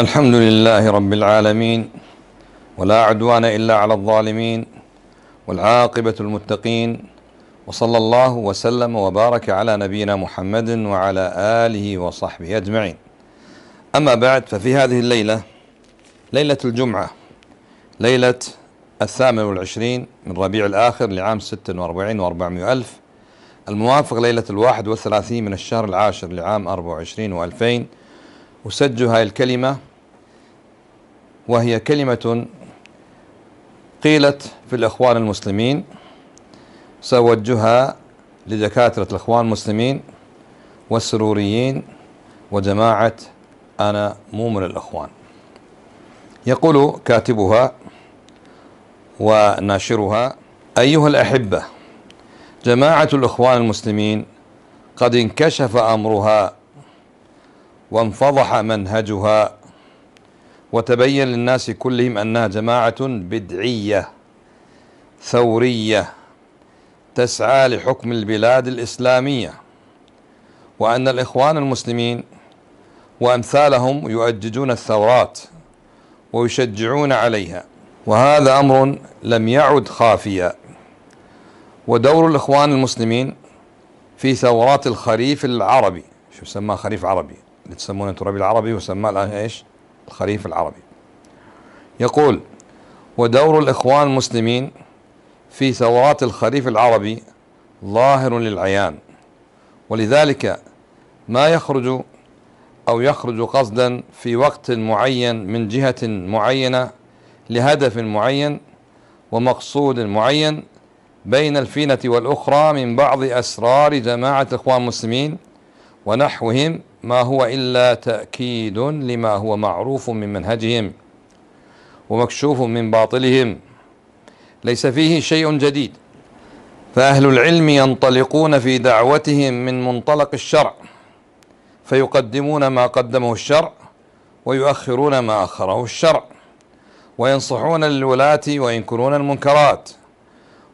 الحمد لله رب العالمين ولا عدوان إلا على الظالمين والعاقبة المتقين وصلى الله وسلم وبارك على نبينا محمد وعلى آله وصحبه أجمعين أما بعد ففي هذه الليلة ليلة الجمعة ليلة الثامن والعشرين من ربيع الآخر لعام ستة واربعين واربعمائة ألف الموافق ليلة الواحد والثلاثين من الشهر العاشر لعام أربعة وعشرين وألفين أسجل هاي الكلمة وهي كلمة قيلت في الإخوان المسلمين سوجها لدكاترة الإخوان المسلمين والسروريين وجماعة أنا مو من الإخوان يقول كاتبها وناشرها أيها الأحبة جماعة الإخوان المسلمين قد انكشف أمرها وانفضح منهجها وتبين للناس كلهم أنها جماعة بدعية ثورية تسعى لحكم البلاد الإسلامية وأن الإخوان المسلمين وأمثالهم يؤججون الثورات ويشجعون عليها وهذا أمر لم يعد خافيا ودور الإخوان المسلمين في ثورات الخريف العربي شو سماه خريف عربي اللي تسمونه الربيع العربي وسماه الآن إيش الخريف العربي يقول ودور الإخوان المسلمين في ثورات الخريف العربي ظاهر للعيان ولذلك ما يخرج أو يخرج قصدا في وقت معين من جهة معينة لهدف معين ومقصود معين بين الفينة والأخرى من بعض أسرار جماعة الإخوان المسلمين ونحوهم ما هو إلا تأكيد لما هو معروف من منهجهم ومكشوف من باطلهم ليس فيه شيء جديد فأهل العلم ينطلقون في دعوتهم من منطلق الشرع فيقدمون ما قدمه الشرع ويؤخرون ما أخره الشرع وينصحون للولاة وينكرون المنكرات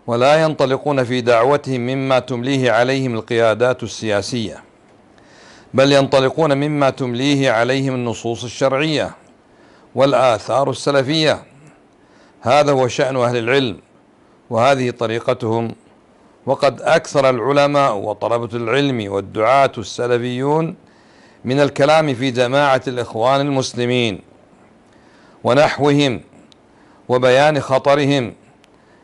ولا ينطلقون في دعوتهم مما تمليه عليهم القيادات السياسيه بل ينطلقون مما تمليه عليهم النصوص الشرعية والآثار السلفية هذا هو شأن أهل العلم وهذه طريقتهم وقد أكثر العلماء وطلبة العلم والدعاة السلفيون من الكلام في جماعة الإخوان المسلمين ونحوهم وبيان خطرهم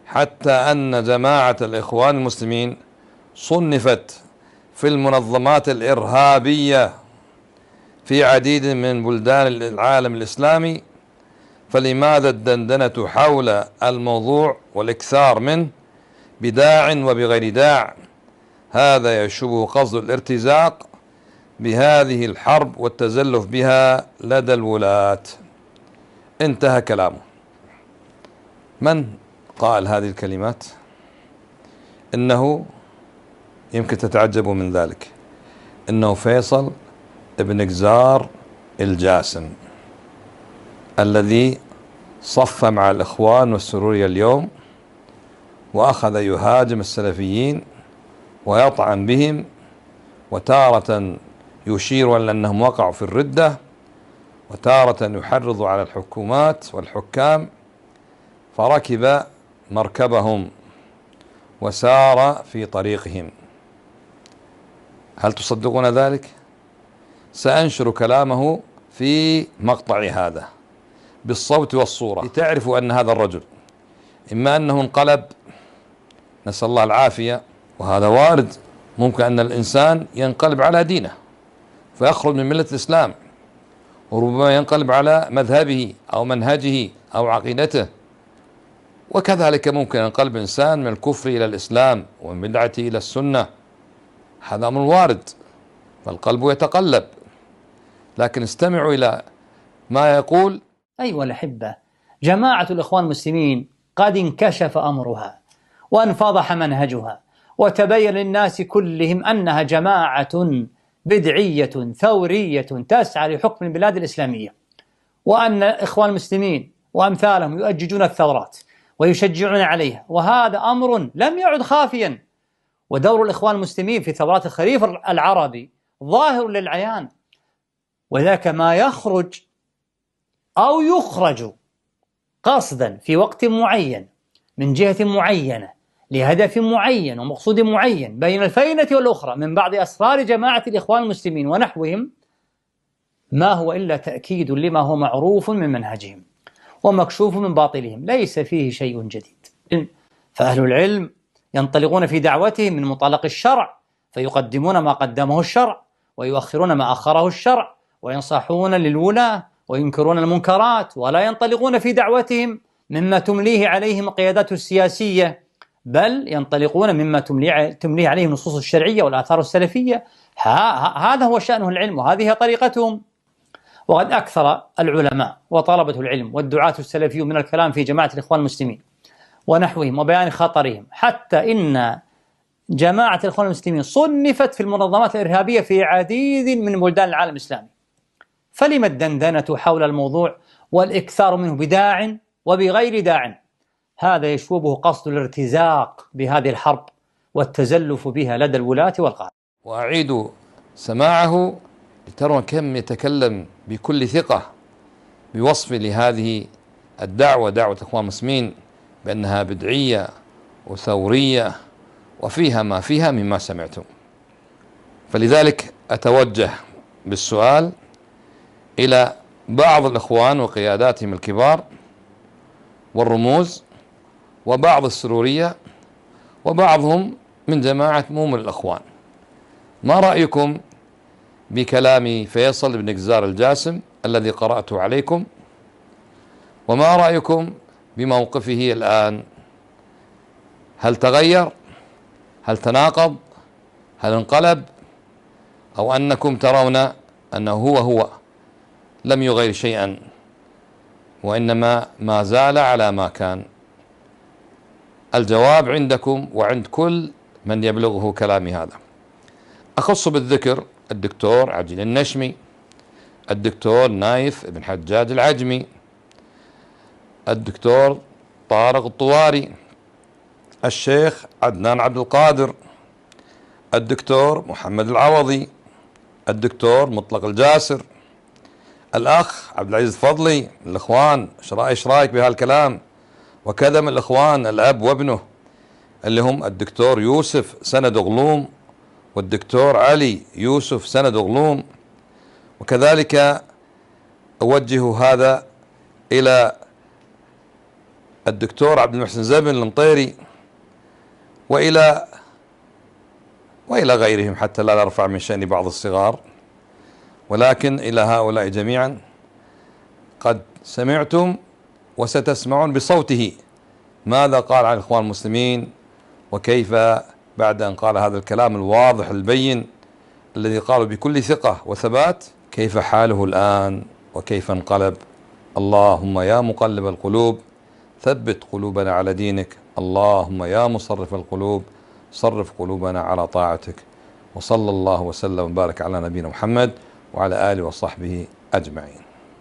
حتى أن جماعة الإخوان المسلمين صنفت في المنظمات الإرهابية في عديد من بلدان العالم الإسلامي فلماذا الدندنة حول الموضوع والإكثار منه بداع وبغير داع هذا يشبه قصد الارتزاق بهذه الحرب والتزلف بها لدى الولاة انتهى كلامه من قال هذه الكلمات إنه يمكن تتعجبوا من ذلك انه فيصل ابن جزار الجاسم الذي صف مع الاخوان والسروريه اليوم واخذ يهاجم السلفيين ويطعن بهم وتارة يشير إلى أنهم وقعوا في الردة وتارة يحرض على الحكومات والحكام فركب مركبهم وسار في طريقهم هل تصدقون ذلك سأنشر كلامه في مقطع هذا بالصوت والصورة لتعرفوا أن هذا الرجل إما أنه انقلب نسأل الله العافية وهذا وارد ممكن أن الإنسان ينقلب على دينه فيخرج من ملة الإسلام وربما ينقلب على مذهبه أو منهجه أو عقيدته وكذلك ممكن ينقلب إنسان من الكفر إلى الإسلام ومن بدعته إلى السنة هذا أمر وارد فالقلب يتقلب لكن استمعوا إلى ما يقول أيها الأحبة جماعة الإخوان المسلمين قد انكشف أمرها وانفضح منهجها وتبين للناس كلهم أنها جماعة بدعية ثورية تسعى لحكم البلاد الإسلامية وأن إخوان المسلمين وأمثالهم يؤججون الثورات ويشجعون عليها وهذا أمر لم يعد خافيا ودور الإخوان المسلمين في ثورات الخريف العربي ظاهر للعيان وذاك ما يخرج أو يخرج قصدا في وقت معين من جهة معينة لهدف معين ومقصود معين بين الفينة والأخرى من بعض أسرار جماعة الإخوان المسلمين ونحوهم ما هو إلا تأكيد لما هو معروف من منهجهم ومكشوف من باطلهم ليس فيه شيء جديد فأهل العلم ينطلقون في دعوتهم من مطلق الشرع فيقدمون ما قدمه الشرع ويؤخرون ما أخره الشرع وينصحون للولاة وينكرون المنكرات ولا ينطلقون في دعوتهم مما تمليه عليهم القيادات السياسية بل ينطلقون مما تمليه عليهم النصوص الشرعية والآثار السلفية هذا هو شأنه العلم وهذه طريقتهم وقد أكثر العلماء وطلبة العلم والدعاة السلفيون من الكلام في جماعة الإخوان المسلمين ونحوهم وبيان خطرهم حتى إن جماعة الإخوان المسلمين صنفت في المنظمات الإرهابية في عديد من بلدان العالم الإسلامي فلما الدندنة حول الموضوع والإكثار منه بداع وبغير داع هذا يشوبه قصد الارتزاق بهذه الحرب والتزلف بها لدى الولاة والقادة وأعيد سماعه لترى كم يتكلم بكل ثقة بوصف لهذه الدعوة دعوة الإخوان المسلمين بأنها بدعية وثورية وفيها ما فيها مما سمعتم فلذلك أتوجه بالسؤال إلى بعض الإخوان وقياداتهم الكبار والرموز وبعض السرورية وبعضهم من جماعة مومن الإخوان ما رأيكم بكلام فيصل بن جزار الجاسم الذي قرأته عليكم وما رأيكم بموقفه الآن هل تغير هل تناقض هل انقلب أو أنكم ترون أنه هو هو لم يغير شيئا وإنما ما زال على ما كان الجواب عندكم وعند كل من يبلغه كلامي هذا أخص بالذكر الدكتور عجل النشمي الدكتور نايف بن حجاج العجمي الدكتور طارق الطواري الشيخ عدنان عبد القادر الدكتور محمد العوضي الدكتور مطلق الجاسر الأخ عبد العزيز فضلي الإخوان إيش رايك بهالكلام وكذا من الإخوان الأب وابنه اللي هم الدكتور يوسف سند غلوم والدكتور علي يوسف سند غلوم وكذلك أوجه هذا إلى الدكتور عبد المحسن زبن المطيري وإلى وإلى غيرهم حتى لا نرفع من شأن بعض الصغار ولكن إلى هؤلاء جميعا قد سمعتم وستسمعون بصوته ماذا قال عن الإخوان المسلمين وكيف بعد أن قال هذا الكلام الواضح البين الذي قالوا بكل ثقة وثبات كيف حاله الآن وكيف انقلب اللهم يا مقلب القلوب ثبت قلوبنا على دينك اللهم يا مصرف القلوب صرف قلوبنا على طاعتك وصلى الله وسلم وبارك على نبينا محمد وعلى اله وصحبه اجمعين